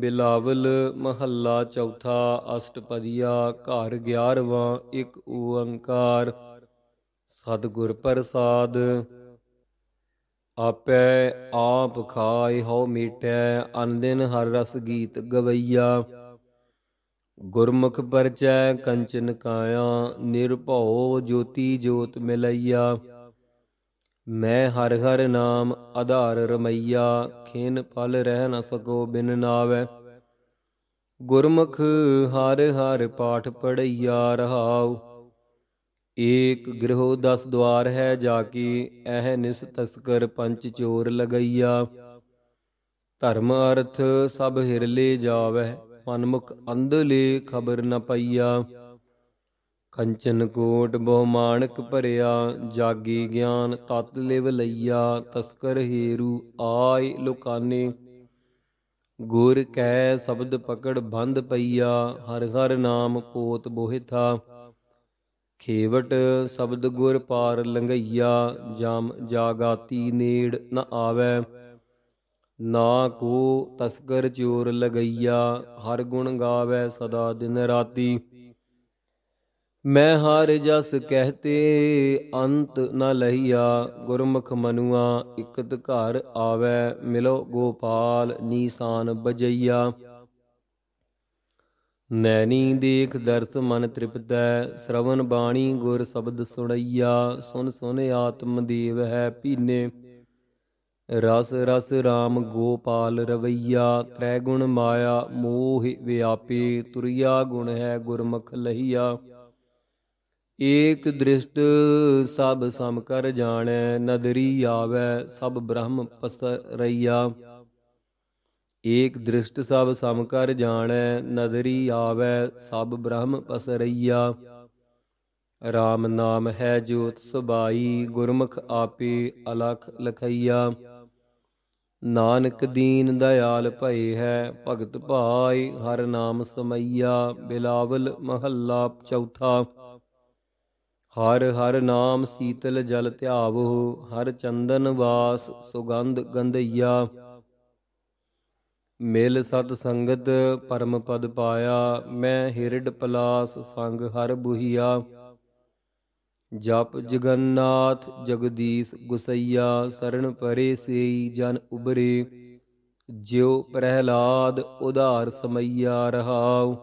ਬਿਲਾਵਲ ਮਹੱਲਾ ਚੌਥਾ ਅਸ਼ਟਪਦੀਆ ਘਰ 11ਵਾਂ ਇੱਕ ਓੰਕਾਰ ਸਤਗੁਰ ਪ੍ਰਸਾਦ ਆਪੇ ਆਪ ਖਾਇ ਹੋ ਮੀਟੈ ਅਨਦਿਨ ਹਰ ਰਸ ਗੀਤ ਗਵਈਆ ਗੁਰਮੁਖ ਪਰਚੈ ਕੰਚਨ ਕਾਇਆ ਨਿਰਭਉ ਜੋਤੀ ਜੋਤ ਮਿਲਈਆ ਮੈਂ ਹਰ ਹਰ ਨਾਮ ਆਧਾਰ ਰਮਈਆ ਖੇਨ ਪਲ ਰਹਿ ਨ ਸਕੋ ਬਿਨ ਨਾਵੇ ਗੁਰਮੁਖ ਹਰ ਹਰ ਪਾਠ ਪੜਈਆ ਰਹਾਉ ਏਕ ਗ੍ਰਹਿ ਦਸ ਦਵਾਰ ਹੈ ਜਾ ਕੀ ਅਹ ਨਿਸ ਤਸਕਰ ਪੰਚ ਚੋਰ ਲਗਈਆ ਧਰਮ ਅਰਥ ਸਭ ਹਿਰਲੇ ਜਾਵੈ ਮਨਮੁਖ ਅੰਧਲੇ ਖਬਰ ਨ ਪਈਆ ਕੰਚਨ ਕੋਟ ਬਹੁ ਮਾਨਕ ਭਰਿਆ ਜਾਗੀ ਗਿਆਨ ਤਤ ਲਿਵ ਲਈਆ ਤਸਕਰ ਹੀਰੂ ਆਇ ਲੋਕਾਨੇ ਗੁਰ ਕੈ ਸ਼ਬਦ ਪਕੜ ਬੰਦ ਪਈਆ ਹਰ ਹਰ ਨਾਮ ਕੋਤ ਬੋਹਿਥਾ ਖੇਵਟ ਸ਼ਬਦ ਗੁਰ ਪਾਰ ਲੰਗਈਆ ਜਾਮ ਜਾਗਾਤੀ ਨੇੜ ਨ ਆਵੇ ਨਾ ਕੋ ਤਸਕਰ ਚੋਰ ਲਗਈਆ ਹਰ ਗੁਣ ਗਾਵੇ ਸਦਾ ਦਿਨ ਰਾਤੀ ਮੈਂ ਹਰ ਜਸ ਕਹਤੇ ਅੰਤ ਨ ਲਈਆ ਗੁਰਮੁਖ ਮਨੁਆ ਇਕਤ ਘਰ ਆਵੇ ਮਿਲੋ ਗੋਪਾਲ ਨੀਸਾਨ ਬਜਈਆ ਮੈਨੀ ਦੇਖ ਦਰਸ ਮਨ ਤ੍ਰਿਪਤੈ ਸ਼ਰਵਨ ਬਾਣੀ ਗੁਰ ਸ਼ਬਦ ਸੁਣਈਆ ਸੁਨ ਸੁਨ ਆਤਮ ਦੇਵ ਹੈ ਪੀਨੇ ਰਸ ਰਸ RAM ਗੋਪਾਲ ਰਵਈਆ ਤ੍ਰੈ ਗੁਣ ਮਾਇਆ ਮੋਹ ਵਿਆਪੀ ਤੁਰਿਆ ਗੁਣ ਹੈ ਗੁਰਮਖ ਲਹੀਆ ਏਕ ਦ੍ਰਿਸ਼ਟ ਸਭ ਸਮ ਕਰ ਜਾਣੈ ਨਦਰੀ ਆਵੈ ਸਭ ਬ੍ਰਹਮ ਪਸਰਈਆ ਏਕ ਦ੍ਰਿਸ਼ਟ ਸਭ ਸਮ ਕਰ ਜਾਣੈ ਨਦਰੀ ਆਵੈ ਸਭ ਬ੍ਰਹਮ ਪਸਰਈਆ RAM ਨਾਮ ਹੈ ਜੋਤ ਸਬਾਈ ਗੁਰਮੁਖ ਆਪੇ ਅਲਖ ਲਖਈਆ ਨਾਨਕ ਦੀਨ ਦਇਆਲ ਭਏ ਹੈ ਭਗਤ ਭਾਈ ਹਰ ਨਾਮ ਸਮਈਆ ਬਿਲਾਵਲ ਮਹੱਲਾ ਚੌਥਾ ਹਰ ਹਰ ਨਾਮ ਸੀਤਲ ਜਲ ਧਿਆਵੋ ਹਰ ਚੰਦਨ ਵਾਸ ਸੁਗੰਧ ਗੰਧਈਆ ਮੇਲ ਸਤ ਸੰਗਤ ਪਰਮ ਪਦ ਪਾਇਆ ਮੈਂ ਹਿਰਡ ਪਲਾਸ ਸੰਗ ਹਰ ਬੁਹੀਆ ਜਪ ਜਗਨਨਾਥ ਜਗਦੀਸ਼ ਗੁਸਈਆ ਸਰਣ ਪਰੇ ਸਈ ਜਨ ਉਬਰੇ ਜਿਉ ਪ੍ਰਹਿਲਾਦ ਉਧਾਰ ਸਮਈਆ ਰਹਾਉ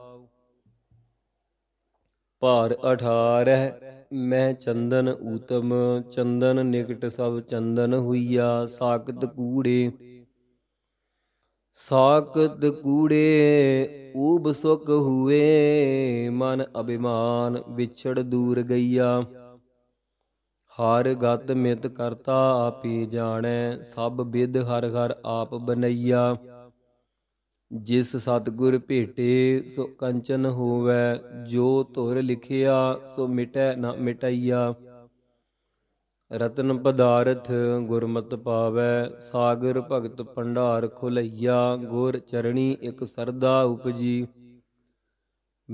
ਭਾਰ 18 ਮੈਂ ਚੰਦਨ ਊਤਮ ਚੰਦਨ ਨਿਕਟ ਸਭ ਚੰਦਨ ਹੁਈਆ ਸਾਖਤ ਕੂੜੇ ਸਾਕਤ ਕੂੜੇ ਊਬ ਸੁਖ ਹੋਵੇ ਮਨ ਅਭਿਮਾਨ ਵਿਛੜ ਦੂਰ ਗਈਆ ਹਰ ਗਤ ਮਿਤ ਕਰਤਾ ਆਪੇ ਜਾਣੈ ਸਭ ਵਿਦ ਹਰ ਹਰ ਆਪ ਬਨਈਆ ਜਿਸ ਸਤਗੁਰ ਭੇਟੇ ਸੋ ਕੰਚਨ ਹੋਵੇ ਜੋ ਧੁਰ ਲਿਖਿਆ ਸੋ ਮਿਟੈ ਨਾ ਮਿਟਈਆ ਰਤਨ ਪਦਾਰਥ ਗੁਰਮਤ ਪਾਵੈ ਸਾਗਰ ਭਗਤ ਭੰਡਾਰ ਖੁਲਈਆ ਗੁਰ ਚਰਣੀ ਇਕ ਸਰਦਾ ਉਪਜੀ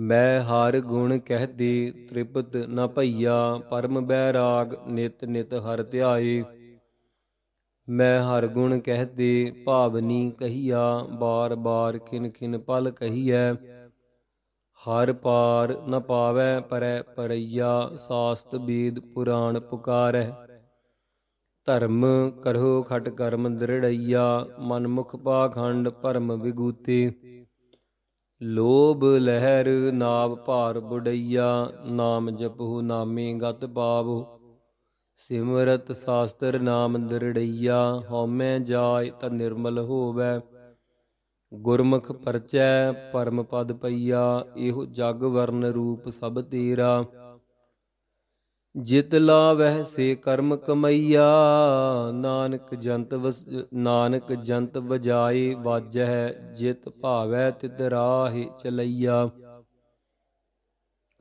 ਮੈਂ ਹਰ ਗੁਣ ਕਹਦੀ ਤ੍ਰਿਪਤ ਨ ਭਈਆ ਪਰਮ ਬੈਰਾਗ ਨਿਤ ਨਿਤ ਹਰ ਧਿਆਏ ਮੈਂ ਹਰ ਗੁਣ ਕਹਦੀ ਭਾਵਨੀ ਕਹੀਆ ਬਾਰ ਬਾਰ ਕਿਨ ਕਿਨ ਪਲ ਕਹੀਐ ਹਰ ਪਾਰ ਨ ਪਾਵੈ ਪਰੈ ਪਰਈਆ ਸਾਸਤ ਬੀਦ ਪੁਰਾਣ ਪੁਕਾਰੈ ਧਰਮ ਕਰੋ ਖਟ ਕਰਮ ਦ੍ਰਿੜਈਆ ਮਨ ਮੁਖ ਪਾਖੰਡ ਭਰਮ ਵਿਗੂਤੇ ਲੋਭ ਲਹਿਰ ਨਾਵ ਭਾਰ ਬੁੜਈਆ ਨਾਮ ਜਪਹੁ ਨਾਮੇ ਗਤ ਪਾਵੋ ਸਿਮਰਤ ਸਾਸਤਰ ਨਾਮ ਦ੍ਰਿੜਈਆ ਹਉਮੈ ਜਾਇ ਤ ਨਿਰਮਲ ਹੋਵੈ ਗੁਰਮੁਖ ਪਰਚੈ ਪਰਮ ਪਦ ਪਈਆ ਇਹੋ ਜਗ ਵਰਨ ਰੂਪ ਸਭ ਤੇਰਾ ਜਿਤ ਲਾਵਹਿ ਸੇ ਕਰਮ ਕਮਈਆ ਨਾਨਕ ਜੰਤ ਨਾਨਕ ਜੰਤ ਵਜਾਏ ਵਾਜਹਿ ਜਿਤ ਭਾਵੈ ਤਿਤ ਰਾਹਿ ਚਲਈਆ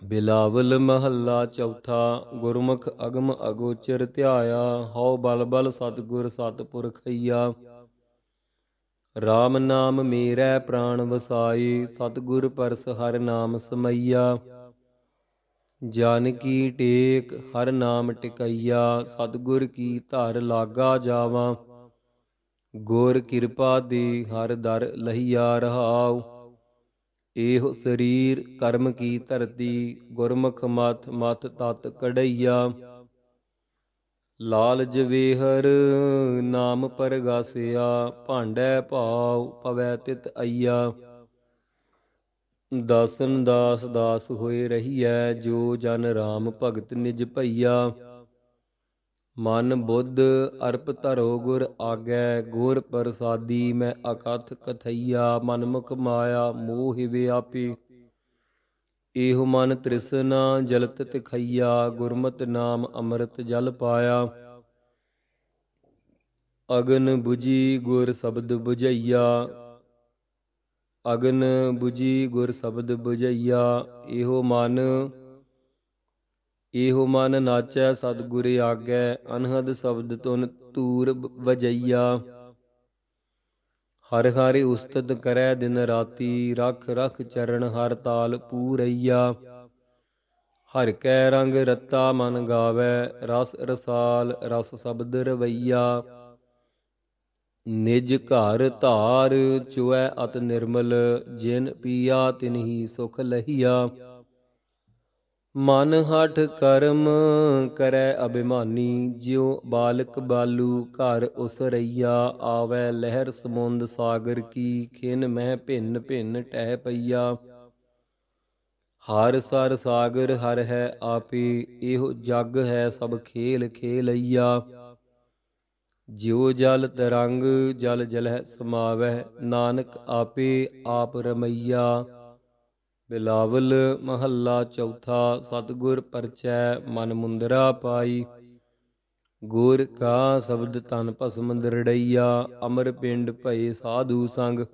ਬਿਲਾਵਲ ਮਹੱਲਾ ਚੌਥਾ ਗੁਰਮੁਖ ਅਗਮ ਅਗੋਚਰ ਧਿਆਇਆ ਹਉ ਬਲ ਬਲ ਸਤਗੁਰ ਸਤਪੁਰਖਈਆ RAM ਨਾਮ ਮੇਰੇ ਪ੍ਰਾਣ ਵਸਾਈ ਸਤਗੁਰ ਪਰਸ ਹਰ ਨਾਮ ਸਮਈਆ ਜਨ ਕੀ ਟੇਕ ਹਰ ਨਾਮ ਟਿਕਈਆ ਸਤਗੁਰ ਕੀ ਧਰ ਲਾਗਾ ਜਾਵਾਂ ਗੁਰ ਕਿਰਪਾ ਦੀ ਹਰ ਦਰ ਲਹੀਆ ਰਹਾਉ ਇਹੋ ਸਰੀਰ ਕਰਮ ਕੀ ਧਰਤੀ ਗੁਰਮੁਖ ਮਤ ਮਤ ਤਤ ਕੜਈਆ ਲਾਲ ਜਵੇਹਰ ਨਾਮ ਪਰਗਾਸਿਆ ਭਾਂਡੈ ਭਾਉ ਪਵੈ ਤਿਤ ਅਈਆ ਦਾਸਨ ਦਾਸ ਦਾਸ ਹੋਏ ਰਹੀਐ ਜੋ ਜਨ ਰਾਮ ਭਗਤ ਨਿਜ ਭਈਆ ਮਨ ਬੁੱਧ ਅਰਪ ਧਰੋ ਗੁਰ ਆਗੈ ਗੁਰ ਪ੍ਰਸਾਦੀ ਮੈਂ ਅਕਥ ਕਥਈਆ ਮਨ ਮੁਖ ਮਾਇਆ ਮੋਹ ਵਿਆਪੀ ਇਹੋ ਮਨ ਤ੍ਰਿਸਨਾ ਜਲਤ ਤਖਈਆ ਗੁਰਮਤਿ ਨਾਮ ਅੰਮ੍ਰਿਤ ਜਲ ਪਾਇਆ ਅਗਨ 부ਜੀ ਗੁਰ ਸ਼ਬਦ 부ਜਈਆ ਅਗਨ 부ਜੀ ਗੁਰ ਸ਼ਬਦ 부ਜਈਆ ਇਹੋ ਮਨ ਇਹੋ ਮਨ ਨਾਚੈ ਸਤਗੁਰ ਆਗੇ ਅਨਹਦ ਸ਼ਬਦ ਤੁਨ ਤੂਰ ਵਜਈਆ ਹਰ ਹਰਿ ਉਸਤਤ ਕਰੈ ਦਿਨ ਰਾਤੀ ਰਖ ਰਖ ਚਰਨ ਹਰ ਤਾਲ ਪੂਰਈਆ ਹਰ ਕੈ ਰੰਗ ਰਤਾ ਮਨ ਗਾਵੇ ਰਸ ਰਸਾਲ ਰਸ ਸ਼ਬਦ ਰਵਈਆ ਨਿਜ ਘਰ ਧਾਰ ਚੁਐ ਅਤ ਨਿਰਮਲ ਜਿਨ ਪੀਆ ਤਿਨਹੀ ਸੁਖ ਲਹੀਆ ਮਨ ਹਠ ਕਰਮ ਕਰੈ ਅਭਿਮਾਨੀ ਜਿਉ ਬਾਲਕ ਬਾਲੂ ਘਰ ਉਸ ਰਈਆ ਆਵੈ ਲਹਿਰ ਸਮੁੰਦ ਸਾਗਰ ਕੀ ਖਿਨ ਮਹਿ ਭਿੰਨ ਭਿੰਨ ਟਹਿ ਪਈਆ ਹਰ ਸਰ ਸਾਗਰ ਹਰ ਹੈ ਆਪੀ ਇਹੋ ਜਗ ਹੈ ਸਭ ਖੇਲ ਖੇਲਈਆ ਜਿਉ ਜਲ ਤਰੰਗ ਜਲ ਜਲਹਿ ਸਮਾਵਹਿ ਨਾਨਕ ਆਪੇ ਆਪ ਰਮਈਆ ਬਿਲਾਵਲ ਮਹੱਲਾ ਚੌਥਾ ਸਤਗੁਰ ਪਰਚੈ ਮਨ ਮੁੰਦਰਾ ਪਾਈ ਗੁਰ ਕਾ ਸ਼ਬਦ ਤਨ ਭਸਮ ਦਰੜਈਆ ਅਮਰ ਪਿੰਡ ਭਏ ਸਾਧੂ ਸੰਗ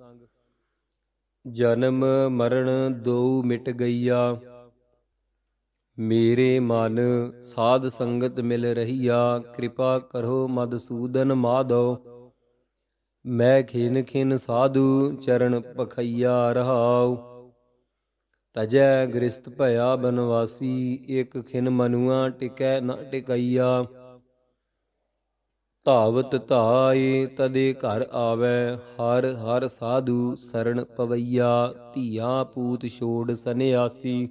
ਜਨਮ ਮਰਨ ਦੋ ਮਿਟ ਗਈਆ ਮੇਰੇ ਮਨ ਸਾਧ ਸੰਗਤ ਮਿਲ ਰਹੀਆ ਕਿਰਪਾ ਕਰੋ ਮਦਸੂਦਨ ਮਾਧੋ ਮੈਂ ਖਿਨ ਖਿਨ ਸਾਧੂ ਚਰਨ ਪਖਈਆ ਰਹਾਉ ਤਜੈ ਗ੍ਰਿਸਤ ਭਇਆ ਬਨਵਾਸੀ ਇਕ ਖਿਨ ਮਨੁਆ ਟਿਕੈ ਨਾ ਟਿਕਈਆ ਧਾਵਤ ਧਾਈ ਤਦੇ ਘਰ ਆਵੇ ਹਰ ਹਰ ਸਾਧੂ ਸਰਣ ਪਵਈਆ ਧੀਆ ਪੂਤ ਛੋੜ ਸਨਿਆਸੀ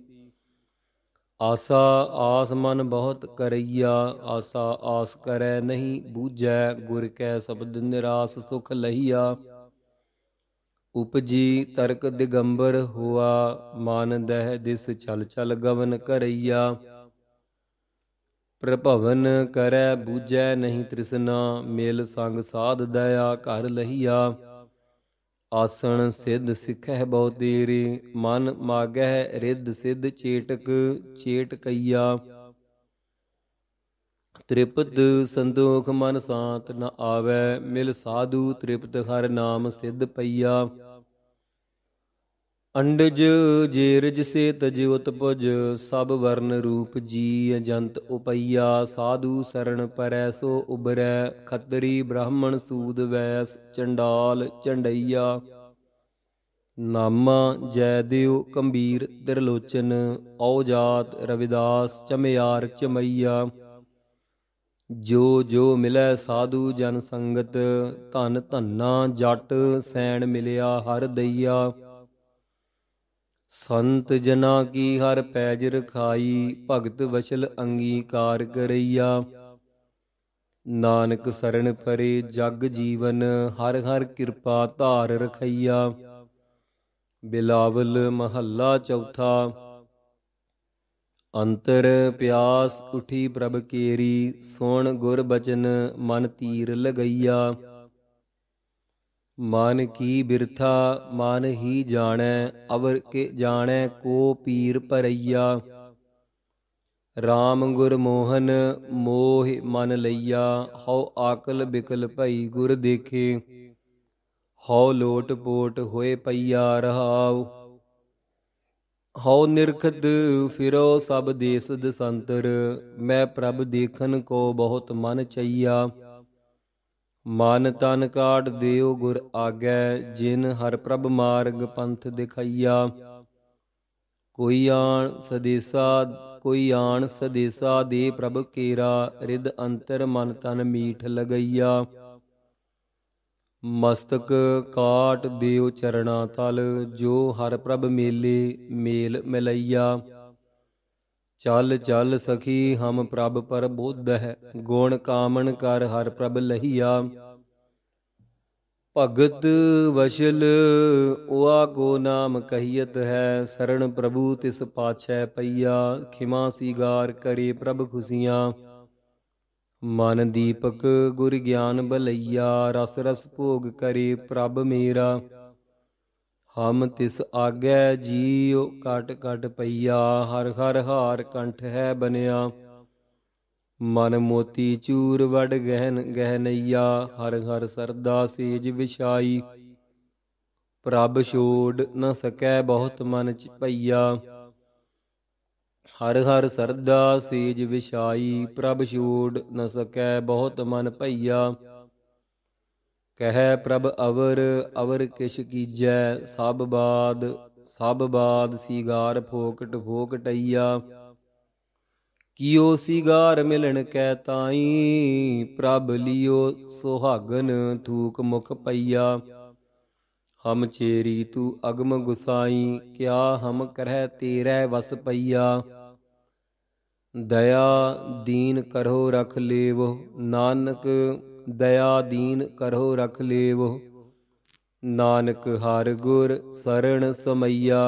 ਆਸਾ ਆਸ ਮਨ ਬਹੁਤ ਕਰਈਆ ਆਸਾ ਆਸ ਕਰੈ ਨਹੀਂ ਬੂਝੈ ਗੁਰ ਕੈ ਸਬਦ ਨਿਰਾਸ ਸੁਖ ਲਹੀਆ ਉਪਜੀ ਤਰਕ ਦਿਗੰਬਰ ਹੋਆ ਮਾਨ ਦਹਿ ਦਿਸ ਚਲ ਚਲ ਗਵਨ ਕਰਈਆ ਪ੍ਰਭਵਨ ਕਰੈ ਬੂਝੈ ਨਹੀਂ ਤ੍ਰਿਸਨਾ ਮੇਲ ਸੰਗ ਸਾਧ ਦਇਆ ਘਰ ਲਹੀਆ ਆਸਣ ਸਿੱਧ ਸਿੱਖੈ ਬਹੁ ਤੇਰੇ ਮਨ ਮਾਗਹਿ ਰਿੱਧ ਸਿੱਧ ਚੇਟਕ ਚੇਟ ਕਈਆ ਤ੍ਰਿਪਤ ਸੰਦੋਖ ਮਨ ਸਾਤ ਨ ਆਵੈ ਮਿਲ ਸਾਧੂ ਤ੍ਰਿਪਤ ਹਰ ਨਾਮ ਸਿੱਧ ਪਈਆ ਅੰਡਜ ਰਜ ਸੇ ਤਜ ਉਤਪਜ ਸਭ ਵਰਨ ਰੂਪ ਜੀ ਅਜੰਤ ਉਪਈਆ ਸਾਧੂ ਸਰਣ ਪਰੈ ਸੋ ਉਬਰੈ ਖੱਤਰੀ ਬ੍ਰਾਹਮਣ ਸੂਦ ਵੈਸ ਚੰਡਾਲ ਚੰਡਈਆ ਨਾਮਾ ਜੈ ਦਿਓ ਕੰਬੀਰ ਔ ਔਜਾਤ ਰਵਿਦਾਸ ਚਮਿਆਰ ਚਮਈਆ ਜੋ ਜੋ ਮਿਲੈ ਸਾਧੂ ਜਨ ਸੰਗਤ ਧਨ ਧੰਨਾ ਜੱਟ ਸੈਣ ਮਿਲਿਆ ਹਰ ਦਈਆ ਸੰਤ ਜਨਾ ਕੀ ਹਰ ਪੈਜ ਰਖਾਈ ਭਗਤ ਵਚਲ ਅੰਗੀਕਾਰ ਕਰਈਆ ਨਾਨਕ ਸਰਣ ਪਰੇ ਜਗ ਜੀਵਨ ਹਰ ਹਰ ਕਿਰਪਾ ਧਾਰ ਰਖਈਆ ਬਿਲਾਵਲ ਮਹੱਲਾ ਚੌਥਾ ਅੰਤਰ ਪਿਆਸ ਉਠੀ ਪ੍ਰਭ ਕੇਰੀ ਸੁਣ ਗੁਰ ਬਚਨ ਮਨ ਤੀਰ ਲਗਈਆ ਮਨ ਕੀ ਬਿਰਥਾ ਮਨ ਹੀ ਜਾਣੈ ਅਵਰ ਕੇ ਜਾਣੈ ਕੋ ਪੀਰ ਭਰਈਆ ਰਾਮ ਗੁਰ ਮੋਹਨ ਮੋਹ ਮਨ ਲਈਆ ਹਉ ਆਕਲ ਬਿਕਲ ਭਈ ਗੁਰ ਦੇਖੇ ਹਉ ਲੋਟ ਪੋਟ ਹੋਏ ਪਈਆ ਰਹਾਉ ਹਉ ਨਿਰਖਦ ਫਿਰੋ ਸਭ ਦੇਸ ਦਸੰਤਰ ਮੈਂ ਪ੍ਰਭ ਦੇਖਣ ਕੋ ਬਹੁਤ ਮਨ ਚਈਆ ਮਨ ਤਨ ਕਾਟ ਦਿਓ ਗੁਰ ਆਗੈ ਜਿਨ ਹਰ ਪ੍ਰਭ ਮਾਰਗ ਪੰਥ ਦਿਖਾਈਆ ਕੋਈ ਆਣ ਸਦੇਸਾ ਕੋਈ ਆਣ ਸਦੇਸਾ ਦੇ ਪ੍ਰਭ ਕੀਰਾ ਰਿਦ ਅੰਤਰ ਮਨ ਤਨ ਮੀਠ ਲਗਈਆ ਮਸਤਕ ਕਾਟ ਦਿਓ ਚਰਣਾ ਤਲ ਜੋ ਹਰ ਪ੍ਰਭ ਮੇਲੇ ਮੇਲ ਮਿਲਈਆ ਚਲ ਚਲ ਸਖੀ ਹਮ ਪ੍ਰਭ ਪਰ ਬੋਧ ਹੈ ਗੁਣ ਕਾਮਣ ਕਰ ਹਰ ਪ੍ਰਭ ਲਹੀਆ ਭਗਤ ਵਸ਼ਲ ਉਆ ਕੋ ਨਾਮ ਕਹੀਤ ਹੈ ਸਰਣ ਪ੍ਰਭੂ ਤਿਸ ਪਾਛੈ ਪਈਆ ਖਿਮਾ ਸੀਗਾਰ ਕਰੇ ਪ੍ਰਭ ਖੁਸ਼ੀਆਂ ਮਨ ਦੀਪਕ ਗੁਰ ਗਿਆਨ ਬਲਈਆ ਰਸ ਰਸ ਭੋਗ ਕਰੇ ਪ੍ਰਭ ਮੇਰਾ ਹਮ ਤਿਸ ਆਗੈ ਜੀਉ ਕਟ ਕਟ ਪਈਆ ਹਰ ਹਰ ਹਾਰ ਕੰਠ ਹੈ ਬਨਿਆ ਮਨ ਮੋਤੀ ਚੂਰ ਵੜ ਗਹਿਨ ਗਹਿਨਈਆ ਹਰ ਹਰ ਸਰਦਾ ਸੇਜ ਵਿਛਾਈ ਪ੍ਰਭ ਛੋੜ ਨ ਸਕੈ ਬਹੁਤ ਮਨ ਚ ਪਈਆ ਹਰ ਹਰ ਸਰਦਾ ਸੇਜ ਵਿਛਾਈ ਪ੍ਰਭ ਛੋੜ ਨ ਸਕੈ ਬਹੁਤ ਮਨ ਪਈਆ ਕਹੈ ਪ੍ਰਭ ਅਵਰ ਅਵਰ ਕਿਛ ਕੀਜੈ ਸਭ ਬਾਦ ਸਭ ਬਾਦ ਸੀਗਾਰ ਫੋਕਟ ਫੋਕਟਈਆ ਕੀਓ ਸੀਗਾਰ ਮਿਲਣ ਕੈ ਤਾਈ ਪ੍ਰਭ ਲਿਓ ਸੁਹਾਗਨ ਥੂਕ ਮੁਖ ਪਈਆ ਹਮ ਚੇਰੀ ਤੂ ਅਗਮ ਗੁਸਾਈ ਕਿਆ ਹਮ ਕਰਹਿ ਤੇਰੇ ਵਸ ਪਈਆ ਦਇਆ ਦੀਨ ਕਰੋ ਰਖ ਲੇਵੋ ਨਾਨਕ ਦਇਆ ਦੀਨ ਕਰੋ ਰਖ ਲੇਵੋ ਨਾਨਕ ਹਰ ਗੁਰ ਸਰਣ ਸਮਈਆ